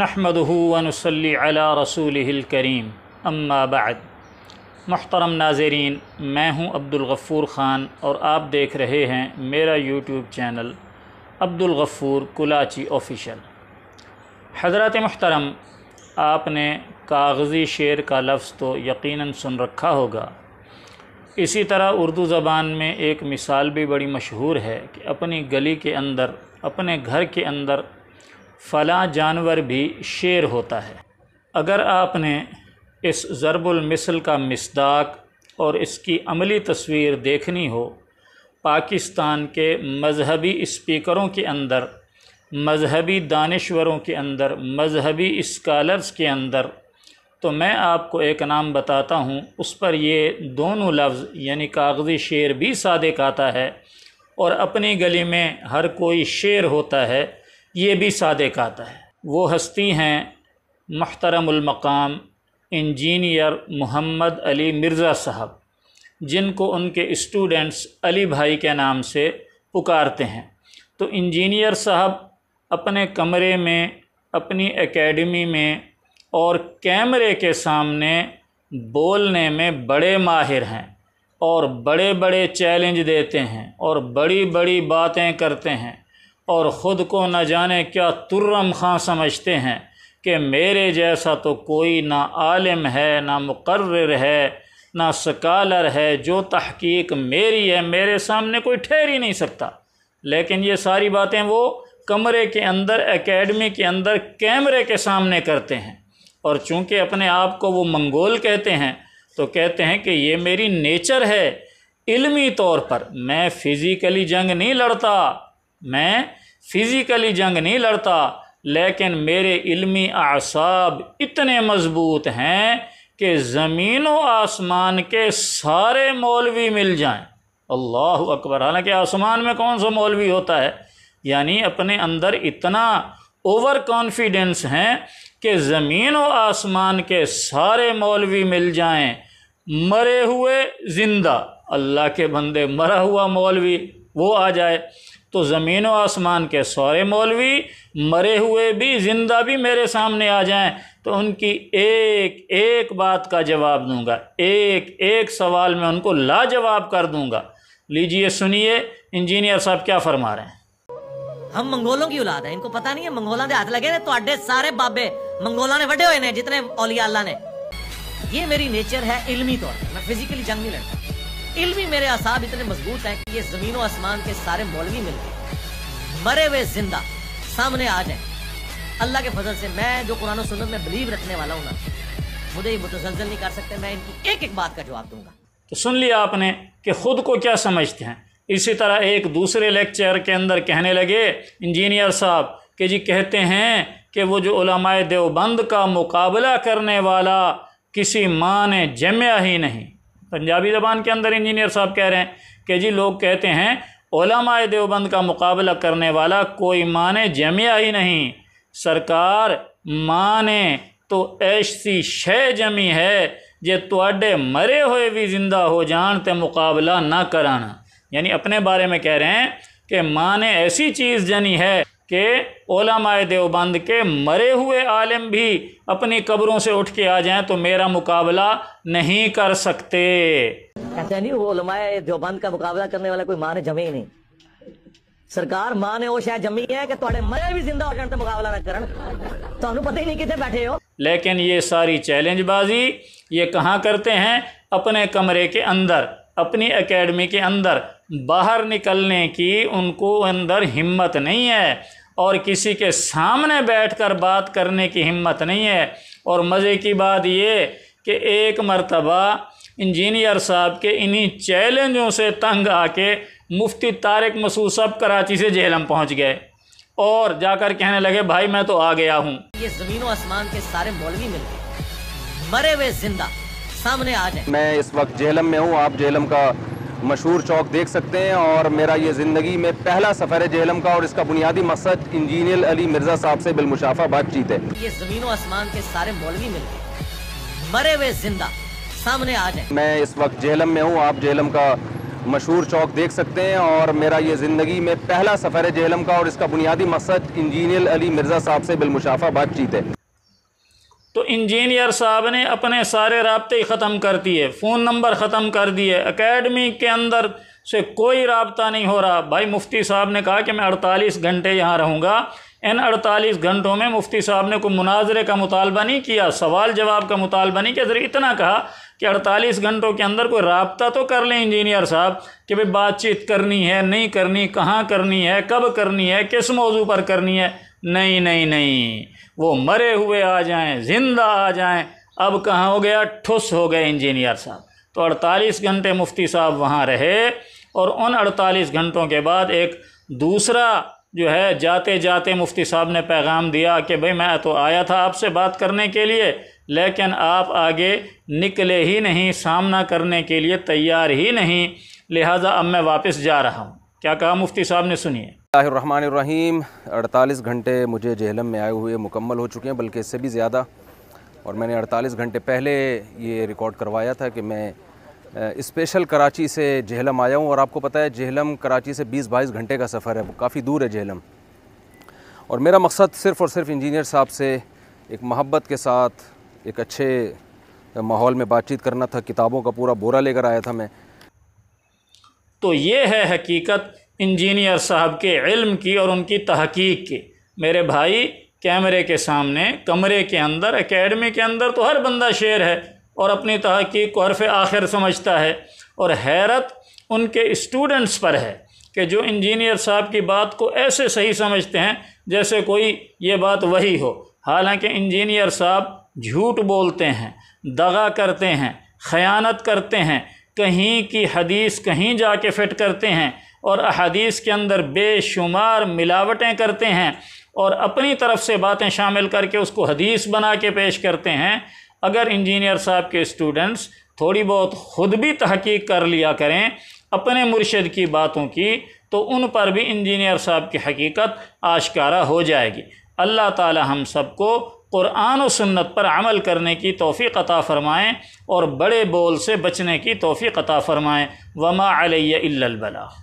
नहमदूनसली अला रसूल करीम अम्मा बाद महतरम नाजरीन मैं हूँ अब्दुलगफ़ूर ख़ान और आप देख रहे हैं मेरा YouTube channel Abdulghafoor Ghafoor Kulachi official हजरत मोहतरम आपने कागज़ी शेर का लफ्ज़ तो यकीनन सुन रखा होगा इसी तरह उर्दू ज़बान में एक मिसाल भी बड़ी मशहूर है कि अपनी गली के अंदर अपने घर के अंदर फ़ला जानवर भी शेर होता है अगर आपने इस ज़रबुलमिसल का मसदाक और इसकी अमली तस्वीर देखनी हो पाकिस्तान के मजहबी इस्पीकरों के अंदर मजहबी दानश्वरों के अंदर मजहबी इस्कालर्स के अंदर तो मैं आपको एक नाम बताता हूँ उस पर ये दोनों लफ्ज़ यानी कागज़ी शेर भी सादक आता है और अपनी गली में हर कोई शेर होता है ये भी सादे का आता है वो हस्ती हैं महतरमकाम इंजीनियर मोहम्मद अली मिर्ज़ा साहब जिनको उनके स्टूडेंट्स अली भाई के नाम से पुकारते हैं तो इंजीनियर साहब अपने कमरे में अपनी एकेडमी में और कैमरे के सामने बोलने में बड़े माहिर हैं और बड़े बड़े चैलेंज देते हैं और बड़ी बड़ी बातें करते हैं और ख़ुद को न जाने क्या तुर्रम खां समझते हैं कि मेरे जैसा तो कोई ना आलिम है ना मुकर्र है ना सकालर है जो तहकीक मेरी है मेरे सामने कोई ठहर ही नहीं सकता लेकिन ये सारी बातें वो कमरे के अंदर एकेडमी के अंदर कैमरे के सामने करते हैं और चूंकि अपने आप को वो मंगोल कहते हैं तो कहते हैं कि ये मेरी नेचर है इल्मी तौर पर मैं फ़िज़िकली जंग नहीं लड़ता मैं फ़िज़िकली जंग नहीं लड़ता लेकिन मेरे इल्मी आसाब इतने मज़बूत हैं कि ज़मीन व आसमान के सारे मौलवी मिल जाएं अल्लाह अकबर हालांकि आसमान में कौन सा मौलवी होता है यानी अपने अंदर इतना ओवर कॉन्फिडेंस हैं कि ज़मीन व आसमान के सारे मौलवी मिल जाएं मरे हुए ज़िंदा अल्लाह के बंदे मरा हुआ मौलवी वो आ जाए तो ज़मीन व आसमान के सारे मौलवी मरे हुए भी ज़िंदा भी मेरे सामने आ जाएं तो उनकी एक एक बात का जवाब दूंगा एक एक सवाल में उनको लाजवाब कर दूंगा लीजिए सुनिए इंजीनियर साहब क्या फरमा रहे हैं हम मंगोलों की औलाद है इनको पता नहीं है मंगोला के हाथ लगे ने तो अड्डे सारे बाबे मंगोला ने वटे हुए ने जितने औलिया अल्लाह ने ये मेरी नेचर है इल्मी तौर पर मैं फिजिकली जंग नहीं लड़ता इल्मी मेरे असाब इतने मजबूत हैं कि ये जमीनों आसमान के सारे मौलवी मिल गए मरे हुए जिंदा सामने आ जाए अल्लाह के फजल से मैं जो कुरान सुनत में बिलीव रखने वाला हूँ ना मुझे ये मुतजल नहीं कर सकते मैं इनकी एक एक बात का जवाब दूंगा तो सुन लिया आपने कि खुद को क्या समझते हैं इसी तरह एक दूसरे लेक्चर के अंदर कहने लगे इंजीनियर साहब के जी कहते हैं कि वो जो उलमाए देवबंद का मुकाबला करने वाला किसी माँ ने जमया ही नहीं पंजाबी ज़बान के अंदर इंजीनियर साहब कह रहे हैं कि जी लोग कहते हैं ओलमाए देवबंद का मुकाबला करने वाला कोई माने जमिया ही नहीं सरकार माने तो ऐसी शह जमी है जे तोडे मरे हुए भी जिंदा हो जान तो मुकाबला ना कराना यानी अपने बारे में कह रहे हैं कि माने ऐसी चीज़ जनी है के ओलामाए देवबंद के मरे हुए आलिम भी अपनी कब्रों से उठ के आ जाएं तो मेरा मुकाबला नहीं कर सकते ऐसा नहीं ओलमाए देवबंद का मुकाबला करने वाला कोई माने जमी जमे ही नहीं सरकार मां ने वो शायद जमी है कि थोड़े मरे भी जिंदा हो जाने तो मुकाबला ना करन तो पता ही नहीं कितने बैठे हो लेकिन ये सारी चैलेंजबाजी ये कहाँ करते हैं अपने कमरे के अंदर अपनी एकेडमी के अंदर बाहर निकलने की उनको अंदर हिम्मत नहीं है और किसी के सामने बैठकर बात करने की हिम्मत नहीं है और मज़े की बात ये कि एक मरतबा इंजीनियर साहब के इन्हीं चैलेंजों से तंग आके मुफ्ती तारक मसूद साहब कराची से जेलम पहुंच गए और जाकर कहने लगे भाई मैं तो आ गया हूँ ये जमीनों आसमान के सारे मौलवी मिल गए मरे हुए जिंदा सामने आ जाए मैं इस वक्त जेलम में हूँ आप जेलम का मशहूर चौक देख सकते हैं और मेरा ये ज़िंदगी में पहला सफ़र जेहलम का और इसका बुनियादी मकसद इंजीनियर अली मिर्ज़ा साहब से बिलमुशाफा बातचीत है ये ज़मीन आसमान के सारे मौलवी मिल गए मरे हुए जिंदा सामने आ जाए मैं इस वक्त जेहलम में हूँ आप जेहलम का मशहूर चौक देख सकते हैं और मेरा ये ज़िंदगी में पहला सफ़र है जेहलम का और इसका बुनियादी मकसद इंजीनियर अली मिर्ज़ा साहब से बिलमुशाफा बातचीत है तो इंजीनियर साहब ने अपने सारे रबते ही ख़त्म कर दिए फ़ोन नंबर ख़त्म कर दिए अकेडमी के अंदर से कोई रबता नहीं हो रहा भाई मुफ्ती साहब ने कहा कि मैं अड़तालीस घंटे यहाँ रहूँगा इन अड़तालीस घंटों में मुफ्ती साहब ने कोई मुनाजरे का मुतालबा नहीं किया सवाल जवाब का मुतालबा नहीं किया जरिए इतना कहा कि अड़तालीस घंटों के अंदर कोई रबता तो कर लें इंजीनियर साहब कि भाई बातचीत करनी है नहीं करनी कहाँ करनी है कब करनी है किस मौजू पर करनी है नहीं नहीं नहीं वो मरे हुए आ जाएं ज़िंदा आ जाएं अब कहाँ हो गया ठुस हो गए इंजीनियर साहब तो अड़तालीस घंटे मुफ्ती साहब वहाँ रहे और उन अड़तालीस घंटों के बाद एक दूसरा जो है जाते जाते मुफ्ती साहब ने पैगाम दिया कि भाई मैं तो आया था आपसे बात करने के लिए लेकिन आप आगे निकले ही नहीं सामना करने के लिए तैयार ही नहीं लिहाजा अब मैं वापस जा रहा हूँ क्या कहा मुफ्ती साहब ने सुनिए रहीम 48 घंटे मुझे जहलम में आए हुए मुकम्मल हो चुके हैं बल्कि इससे भी ज़्यादा और मैंने 48 घंटे पहले ये रिकॉर्ड करवाया था कि मैं स्पेशल कराची से जहलम आया हूँ और आपको पता है जहलम कराची से 20-22 घंटे का सफ़र है काफ़ी दूर है जहलम और मेरा मकसद सिर्फ़ और सिर्फ इंजीनियर साहब से एक महब्बत के साथ एक अच्छे माहौल में बातचीत करना था किताबों का पूरा बोरा लेकर आया था मैं तो ये है हकीकत इंजीनियर साहब के इल्म की और उनकी तहकीक की मेरे भाई कैमरे के सामने कमरे के अंदर एकेडमी के अंदर तो हर बंदा शेर है और अपनी तहकीक को हरफ आखिर समझता है और हैरत उनके स्टूडेंट्स पर है कि जो इंजीनियर साहब की बात को ऐसे सही समझते हैं जैसे कोई ये बात वही हो हालांकि इंजीनियर साहब झूठ बोलते हैं दगा करते हैं ख़यानत करते हैं कहीं की हदीस कहीं के फिट करते हैं और अहदीस के अंदर बेशुमार मिलावटें करते हैं और अपनी तरफ से बातें शामिल करके उसको हदीस बना के पेश करते हैं अगर इंजीनियर साहब के स्टूडेंट्स थोड़ी बहुत ख़ुद भी तहकीक कर लिया करें अपने मुर्शद की बातों की तो उन पर भी इंजीनियर साहब की हकीकत आशकारा हो जाएगी अल्लाह ताला हम सबको क़ुरान और सुन्नत पर अमल करने की तोफ़ी अता फ़रमाएँ और बड़े बोल से बचने की तोफ़ी अता फ़रमाएँ वमा अलैया इल्लल बला